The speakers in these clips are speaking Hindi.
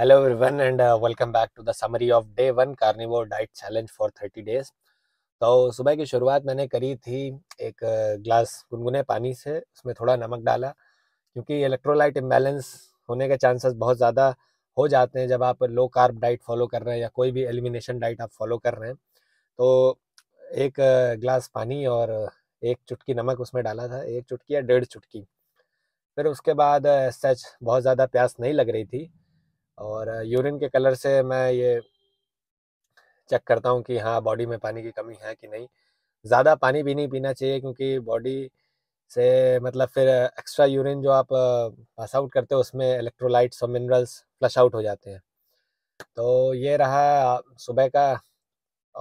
Hello everyone and welcome back to the summary of day one one diet challenge for thirty days तो सुबह की शुरुआत मैंने करी थी एक ग्लास गुनगुने पानी से उसमें थोड़ा नमक डाला क्योंकि इलेक्ट्रोलाइट इम्बेलेंस होने के चांसेस बहुत ज़्यादा हो जाते हैं जब आप लो कार्ब डाइट फॉलो कर रहे हैं या कोई भी एलिमिनेशन डाइट आप फॉलो कर रहे हैं तो एक ग्लास पानी और एक चुटकी नमक उसमें डाला था एक चुटकी या डेढ़ चुटकी फिर उसके बाद सच बहुत ज़्यादा प्यास नहीं लग रही थी और यूरिन के कलर से मैं ये चेक करता हूँ कि हाँ बॉडी में पानी की कमी है कि नहीं ज़्यादा पानी भी नहीं पीना चाहिए क्योंकि बॉडी से मतलब फिर एक्स्ट्रा यूरिन जो आप पास आउट करते हो उसमें इलेक्ट्रोलाइट्स और मिनरल्स फ्लश आउट हो जाते हैं तो ये रहा सुबह का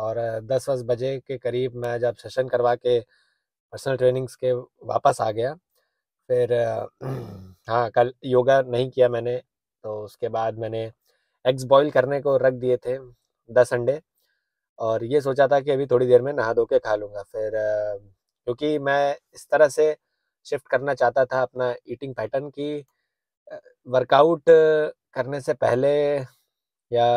और दस वस बजे के करीब मैं जब सेशन करवा के पर्सनल ट्रेनिंग्स के वापस आ गया फिर हाँ कल योगा नहीं किया मैंने तो उसके बाद मैंने एग्स बॉईल करने को रख दिए थे दस अंडे और ये सोचा था कि अभी थोड़ी देर में नहा धो के खा लूँगा फिर क्योंकि मैं इस तरह से शिफ्ट करना चाहता था अपना ईटिंग पैटर्न की वर्कआउट करने से पहले या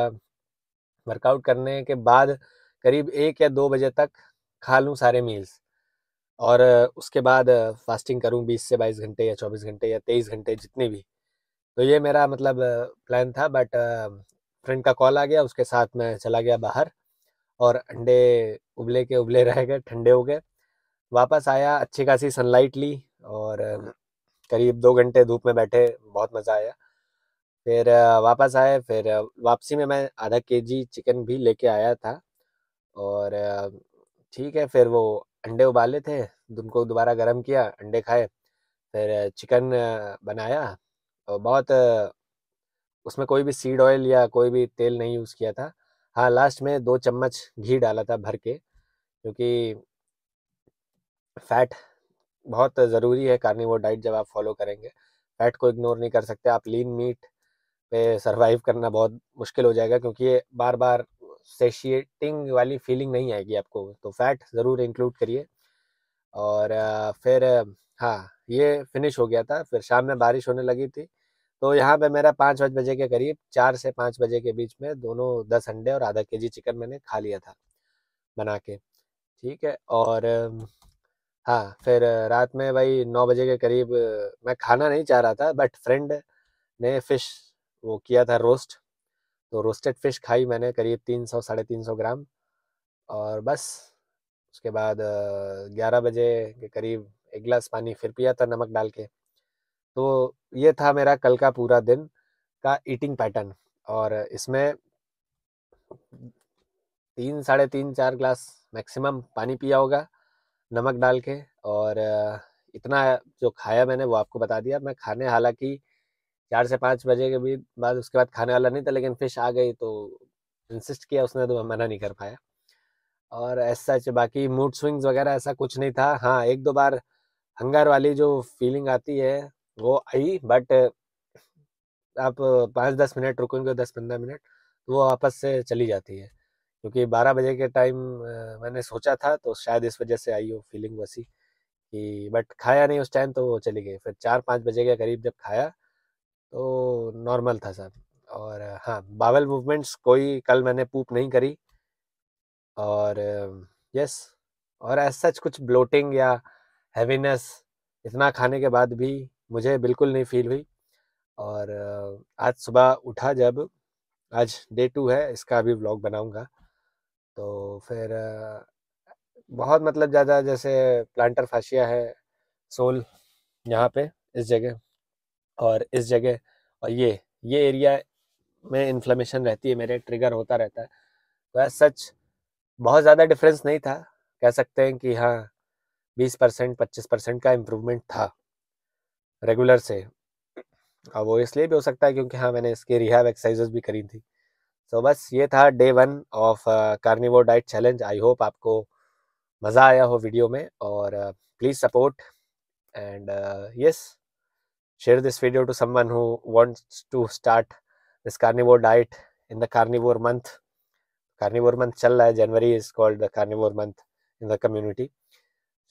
वर्कआउट करने के बाद करीब एक या दो बजे तक खा लूँ सारे मील्स और उसके बाद फास्टिंग करूँ बीस से बाईस घंटे या चौबीस घंटे या तेईस घंटे जितने भी तो ये मेरा मतलब प्लान था बट फ्रेंड का कॉल आ गया उसके साथ मैं चला गया बाहर और अंडे उबले के उबले रह गए ठंडे हो गए वापस आया अच्छी खासी सनलाइट ली और करीब दो घंटे धूप में बैठे बहुत मज़ा आया फिर वापस आए फिर वापसी में मैं आधा के जी चिकन भी लेके आया था और ठीक है फिर वो अंडे उबाले थे उनको दोबारा गर्म किया अंडे खाए फिर चिकन बनाया बहुत उसमें कोई भी सीड ऑयल या कोई भी तेल नहीं यूज़ किया था हाँ लास्ट में दो चम्मच घी डाला था भर के क्योंकि फैट बहुत ज़रूरी है कार्निवोर डाइट जब आप फॉलो करेंगे फैट को इग्नोर नहीं कर सकते आप लीन मीट पे सरवाइव करना बहुत मुश्किल हो जाएगा क्योंकि ये बार बार सेशिएटिंग वाली फीलिंग नहीं आएगी आपको तो फैट ज़रूर इंक्लूड करिए और फिर हाँ ये फिनिश हो गया था फिर शाम में बारिश होने लगी थी तो यहाँ पे मेरा पाँच पाँच बजे के करीब चार से पाँच बजे के बीच में दोनों दस अंडे और आधा के जी चिकन मैंने खा लिया था बना के ठीक है और हाँ फिर रात में भाई नौ बजे के करीब मैं खाना नहीं चाह रहा था बट फ्रेंड ने फ़िश वो किया था रोस्ट तो रोस्टेड फ़िश खाई मैंने करीब तीन सौ साढ़े तीन सौ ग्राम और बस उसके बाद ग्यारह बजे के करीब एक गिलास पानी फिर पिया था नमक डाल के तो ये था मेरा कल का पूरा दिन का ईटिंग पैटर्न और इसमें तीन साढ़े तीन चार ग्लास मैक्सिमम पानी पिया होगा नमक डाल के और इतना जो खाया मैंने वो आपको बता दिया मैं खाने हालांकि चार से पाँच बजे के भी बाद उसके बाद खाने वाला नहीं था लेकिन फिश आ गई तो इंसिस्ट किया उसने तो मैं मना नहीं कर पाया और ऐसा सच बाकी मूड स्विंग्स वगैरह ऐसा कुछ नहीं था हाँ एक दो बार हंगर वाली जो फीलिंग आती है वो आई बट आप पाँच दस मिनट रुकेंगे दस पंद्रह मिनट तो वो वापस से चली जाती है क्योंकि बारह बजे के टाइम मैंने सोचा था तो शायद इस वजह से आई हो फीलिंग वैसी कि बट खाया नहीं उस टाइम तो वो चली गई फिर चार पाँच बजे के करीब जब खाया तो नॉर्मल था सब और हाँ बावल मूवमेंट्स कोई कल मैंने पूप नहीं करी और यस और एज सच कुछ ब्लोटिंग या हैवीनेस इतना खाने के बाद भी मुझे बिल्कुल नहीं फील हुई और आज सुबह उठा जब आज डे टू है इसका अभी व्लॉग बनाऊंगा तो फिर बहुत मतलब ज़्यादा जैसे प्लांटर फाशिया है सोल यहाँ पे इस जगह और इस जगह और ये ये एरिया में इन्फ्लेमेशन रहती है मेरे ट्रिगर होता रहता है तो एज सच बहुत ज़्यादा डिफरेंस नहीं था कह सकते हैं कि हाँ बीस परसेंट पच्चीस परसेंट का इम्प्रूवमेंट था रेगुलर से और वो इसलिए भी हो सकता है क्योंकि हाँ मैंने इसके रिहाब एक्सरसाइजेज भी करी थी सो so बस ये था day one of carnivore diet challenge I hope आपको मज़ा आया हो वीडियो में और please support and yes share this video to someone who wants to start this carnivore diet in the carnivore month carnivore month चल रहा है January is called the carnivore month in the community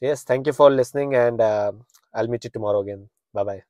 yes thank you for listening and I meet you tomorrow again Bye bye.